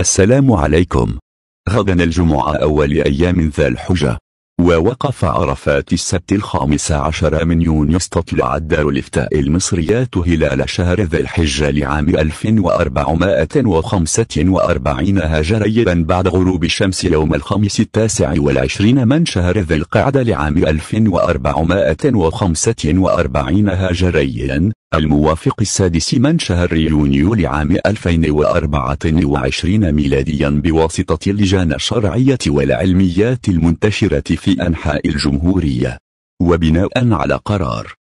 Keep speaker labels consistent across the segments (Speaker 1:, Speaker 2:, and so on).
Speaker 1: السلام عليكم غدا الجمعة أول أيام ذا الحجة ووقف عرفات السبت الخامس عشر من يونيو استطلع دار الافتاء المصريات هلال شهر ذي الحجة لعام 1445 هجريا بعد غروب الشمس يوم الخميس التاسع والعشرين من شهر ذي القعدة لعام 1445 هجريا الموافق السادس من شهر يونيو لعام 2024 ميلاديا بواسطة اللجان الشرعية والعلميات المنتشرة في أنحاء الجمهورية وبناء على قرار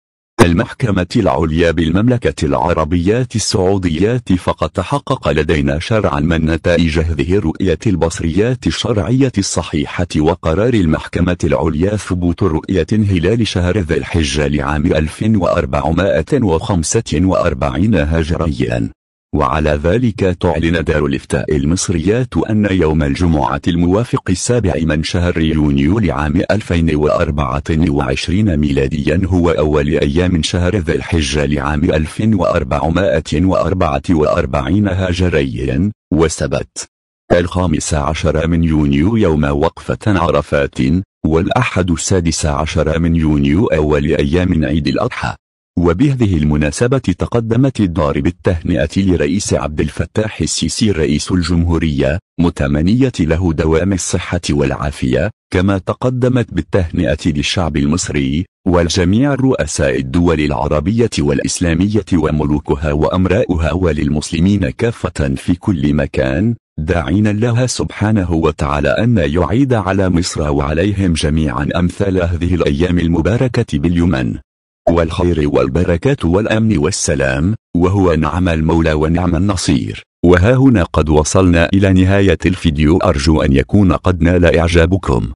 Speaker 1: المحكمة العليا بالمملكة العربية السعودية فقد تحقق لدينا شرعا من نتائج هذه الرؤية البصرية الشرعية الصحيحة وقرار المحكمة العليا ثبوت رؤية هلال شهر ذي الحجة لعام 1445 هجريا وعلى ذلك تعلن دار الافتاء المصريات أن يوم الجمعة الموافق السابع من شهر يونيو لعام 2024 ميلاديا هو أول أيام شهر ذي الحجة لعام 1444 هجريا وسبت الخامس عشر من يونيو يوم وقفة عرفات والأحد السادس عشر من يونيو أول أيام عيد الأضحى وبهذه المناسبة تقدمت الدار بالتهنئة لرئيس عبد الفتاح السيسي رئيس الجمهورية متمنية له دوام الصحة والعافية كما تقدمت بالتهنئة للشعب المصري والجميع رؤساء الدول العربية والإسلامية وملوكها وأمرائها وللمسلمين كافة في كل مكان داعين الله سبحانه وتعالى أن يعيد على مصر وعليهم جميعا أمثال هذه الأيام المباركة باليمن والخير والبركات والأمن والسلام وهو نعم المولى ونعم النصير وها هنا قد وصلنا إلى نهاية الفيديو أرجو أن يكون قد نال إعجابكم